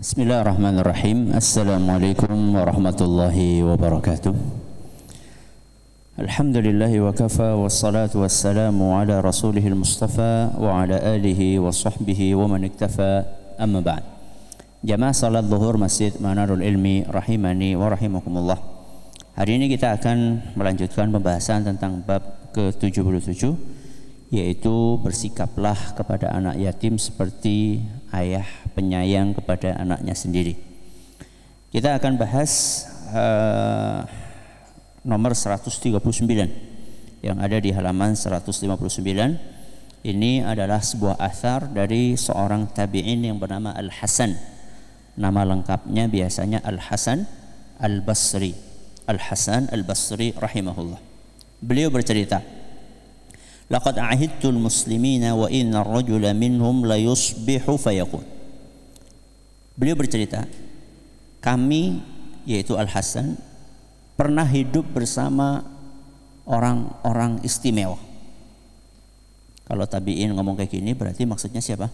Bismillahirrahmanirrahim. Assalamualaikum warahmatullahi wabarakatuh. Alhamdulillahi wa kafa wa salamu ala rasulihil mustafa wa ala alihi wa sahbihi wa man iktafa amma ba'd. Jamaah salat zuhur Masjid Manarul Ilmi rahimani wa rahimakumullah. Hari ini kita akan melanjutkan pembahasan tentang bab ke-77 yaitu bersikaplah kepada anak yatim seperti ayah penyayang kepada anaknya sendiri. Kita akan bahas uh, nomor 139 yang ada di halaman 159. Ini adalah sebuah asar dari seorang tabi'in yang bernama Al-Hasan. Nama lengkapnya biasanya Al-Hasan Al-Basri. Al-Hasan Al-Basri rahimahullah. Beliau bercerita, laqad ahidtul muslimina wa inna rajula minhum la yusbihu fayakun beliau bercerita kami yaitu Al Hasan pernah hidup bersama orang-orang istimewa kalau tabiin ngomong kayak gini berarti maksudnya siapa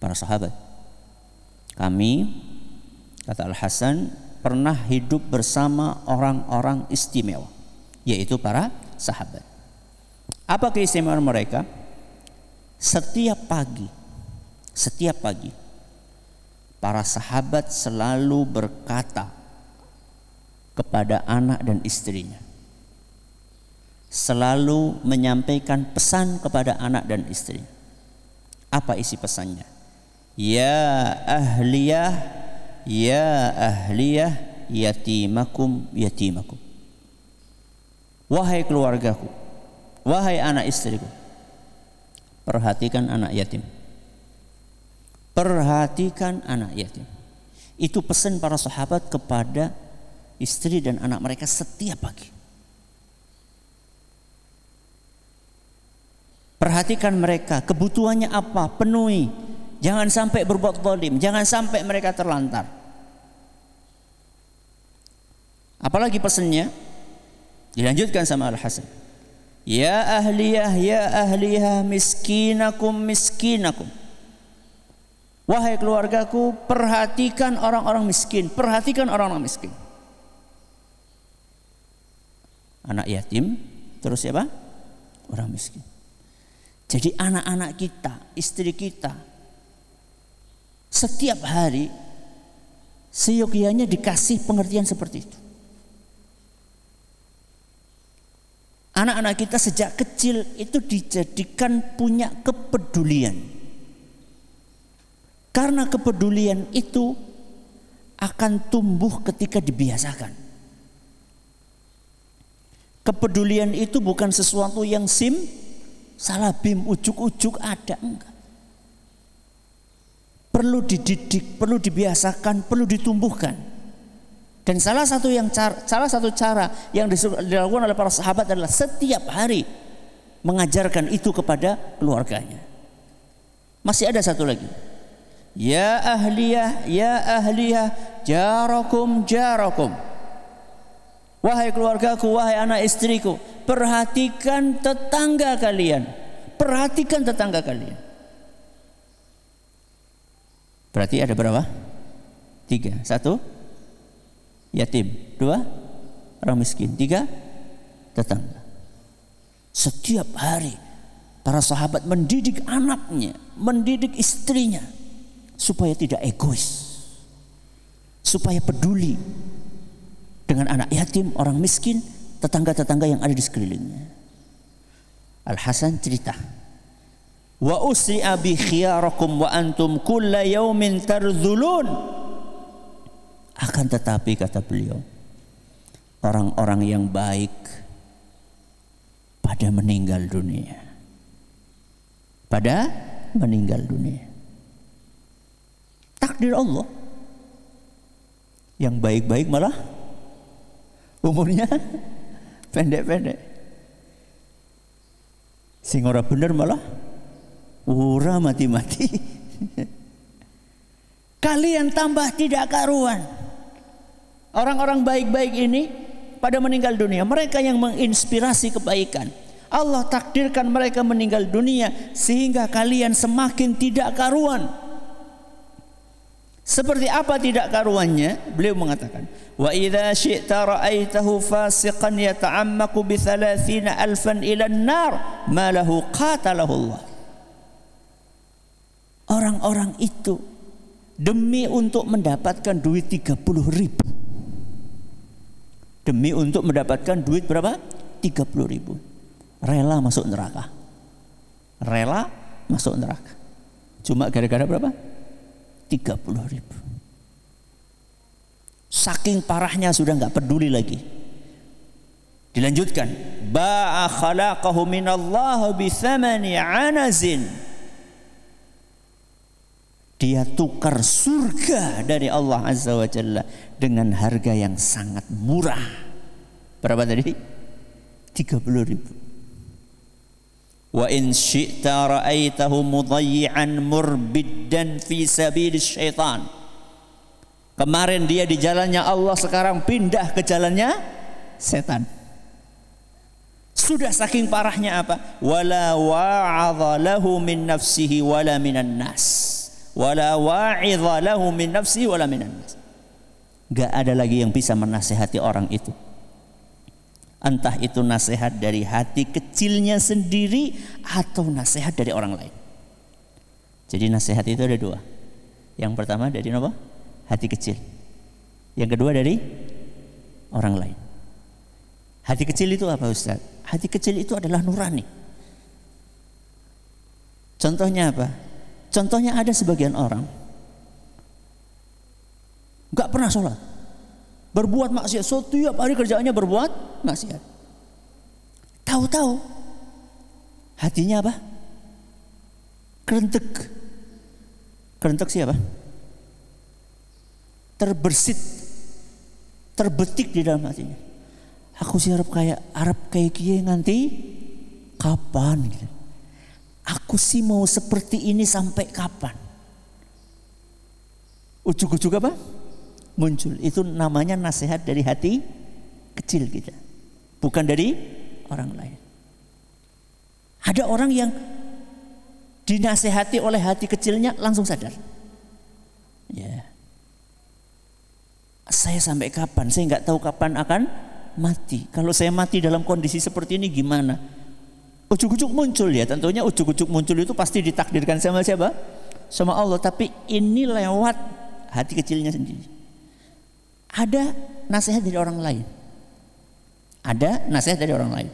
para sahabat kami kata Al Hasan pernah hidup bersama orang-orang istimewa yaitu para sahabat apa keistimewaan mereka? Setiap pagi, setiap pagi, para sahabat selalu berkata kepada anak dan istrinya, selalu menyampaikan pesan kepada anak dan istrinya. Apa isi pesannya? Ya ahliyah, ya ahliyah, yatimakum, yatimakum. Wahai keluargaku, Wahai anak istriku, perhatikan anak yatim. Perhatikan anak yatim. Itu pesan para sahabat kepada istri dan anak mereka setiap pagi. Perhatikan mereka, kebutuhannya apa, penuhi. Jangan sampai berbuat zalim, jangan sampai mereka terlantar. Apalagi pesannya dilanjutkan sama Al Hasan. Ya ahliyah ya ahliyah miskinakum miskinakum. Wahai keluargaku, perhatikan orang-orang miskin, perhatikan orang-orang miskin. Anak yatim, terus siapa? Orang miskin. Jadi anak-anak kita, istri kita, setiap hari seyogianya dikasih pengertian seperti itu. Anak-anak kita sejak kecil itu dijadikan punya kepedulian. Karena kepedulian itu akan tumbuh ketika dibiasakan. Kepedulian itu bukan sesuatu yang sim salah bim ujuk-ujuk ada enggak. Perlu dididik, perlu dibiasakan, perlu ditumbuhkan. Dan salah satu yang cara, salah satu cara yang dilakukan oleh para sahabat adalah setiap hari mengajarkan itu kepada keluarganya. Masih ada satu lagi. Ya ahliyah, ya ahliyah, jarakum jarakum. Wahai keluargaku, wahai anak istriku, perhatikan tetangga kalian. Perhatikan tetangga kalian. Berarti ada berapa? Tiga. Satu, yatim. Dua, orang miskin. Tiga, tetangga. Setiap hari para sahabat mendidik anaknya, mendidik istrinya supaya tidak egois. Supaya peduli dengan anak yatim, orang miskin, tetangga-tetangga yang ada di sekelilingnya. Al Hasan cerita wa usri'a bi khiyarakum wa antum kulla yaumin tarzulun akan tetapi kata beliau, orang-orang yang baik pada meninggal dunia. Pada meninggal dunia. Takdir Allah. Yang baik-baik malah umurnya pendek-pendek. Sing ora bener malah ora mati-mati. Kalian tambah tidak karuan. Orang-orang baik-baik ini pada meninggal dunia, mereka yang menginspirasi kebaikan. Allah takdirkan mereka meninggal dunia sehingga kalian semakin tidak karuan. Seperti apa tidak karuannya? Beliau mengatakan, "Wa idza syi'ta ra'aitahu fasiqan yata'ammaku bi 30 alfan ila an-nar, ma lahu qatalahu Allah." Orang-orang itu demi untuk mendapatkan duit 30 ribu Demi untuk mendapatkan duit berapa? 30 ribu. Rela masuk neraka. Rela masuk neraka. Cuma gara-gara berapa? 30 ribu. Saking parahnya sudah nggak peduli lagi. Dilanjutkan. Ba'a khalaqahu minallah bithamani anazin dia tukar surga dari Allah Azza wa Jalla dengan harga yang sangat murah. Berapa tadi? 30 ribu. Wa in syi'ta ra'aitahu mudayyi'an murbiddan fi sabil syaitan. Kemarin dia di jalannya Allah, sekarang pindah ke jalannya setan. Sudah saking parahnya apa? Wala wa'adha lahu min nafsihi wala minan nas wala wa'idha lahu min nafsi wala min nafsi. Gak ada lagi yang bisa menasehati orang itu. Entah itu nasihat dari hati kecilnya sendiri atau nasihat dari orang lain. Jadi nasihat itu ada dua. Yang pertama dari apa? Hati kecil. Yang kedua dari orang lain. Hati kecil itu apa Ustaz? Hati kecil itu adalah nurani. Contohnya apa? Contohnya ada sebagian orang nggak pernah sholat, berbuat maksiat setiap hari kerjaannya berbuat maksiat. Tahu-tahu hatinya apa? Kerentek. Kerentek siapa? Terbersit, terbetik di dalam hatinya. Aku sih harap kayak Arab kayak kiai nanti kapan gitu. Aku sih mau seperti ini sampai kapan? Ujuk-ujuk apa? Muncul. Itu namanya nasihat dari hati kecil kita. Bukan dari orang lain. Ada orang yang dinasehati oleh hati kecilnya langsung sadar. Ya. Saya sampai kapan? Saya nggak tahu kapan akan mati. Kalau saya mati dalam kondisi seperti ini gimana? ujuk-ujuk muncul ya tentunya ujuk-ujuk muncul itu pasti ditakdirkan sama siapa sama Allah tapi ini lewat hati kecilnya sendiri ada nasihat dari orang lain ada nasihat dari orang lain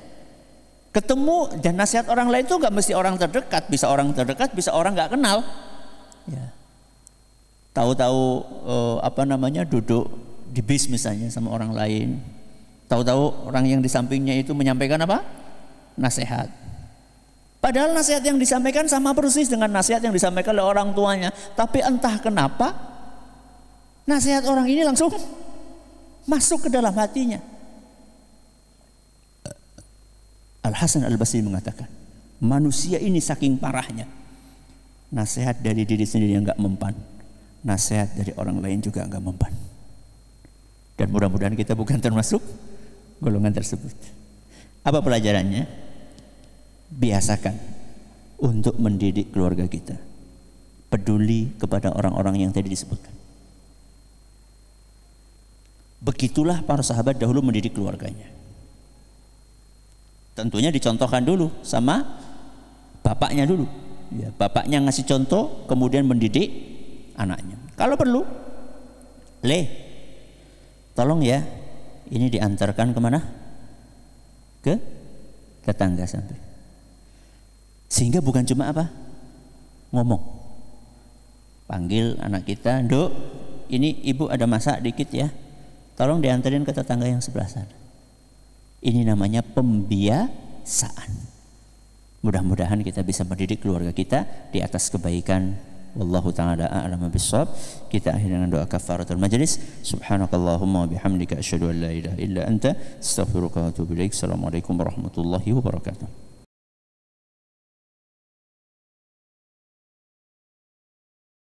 ketemu dan nasihat orang lain itu nggak mesti orang terdekat bisa orang terdekat bisa orang nggak kenal ya tahu-tahu eh, apa namanya duduk di bis misalnya sama orang lain tahu-tahu orang yang di sampingnya itu menyampaikan apa nasihat Padahal nasihat yang disampaikan sama persis dengan nasihat yang disampaikan oleh orang tuanya. Tapi entah kenapa nasihat orang ini langsung masuk ke dalam hatinya. Al-Hasan Al-Basri mengatakan, manusia ini saking parahnya. Nasihat dari diri sendiri yang nggak mempan. Nasihat dari orang lain juga nggak mempan. Dan mudah-mudahan kita bukan termasuk golongan tersebut. Apa pelajarannya? biasakan untuk mendidik keluarga kita. Peduli kepada orang-orang yang tadi disebutkan. Begitulah para sahabat dahulu mendidik keluarganya. Tentunya dicontohkan dulu sama bapaknya dulu. Ya, bapaknya ngasih contoh, kemudian mendidik anaknya. Kalau perlu, le, tolong ya, ini diantarkan kemana? Ke tetangga sampai. Sehingga bukan cuma apa? Ngomong. Panggil anak kita, "Nduk, ini ibu ada masak dikit ya. Tolong dianterin ke tetangga yang sebelah sana." Ini namanya pembiasaan. Mudah-mudahan kita bisa mendidik keluarga kita di atas kebaikan Wallahu ta'ala a'lam bisawab. Kita akhiri dengan doa kafaratul majlis. Subhanakallahumma bihamdika asyhadu an la ilaha illa anta astaghfiruka wa atubu ilaik. Assalamualaikum warahmatullahi wabarakatuh.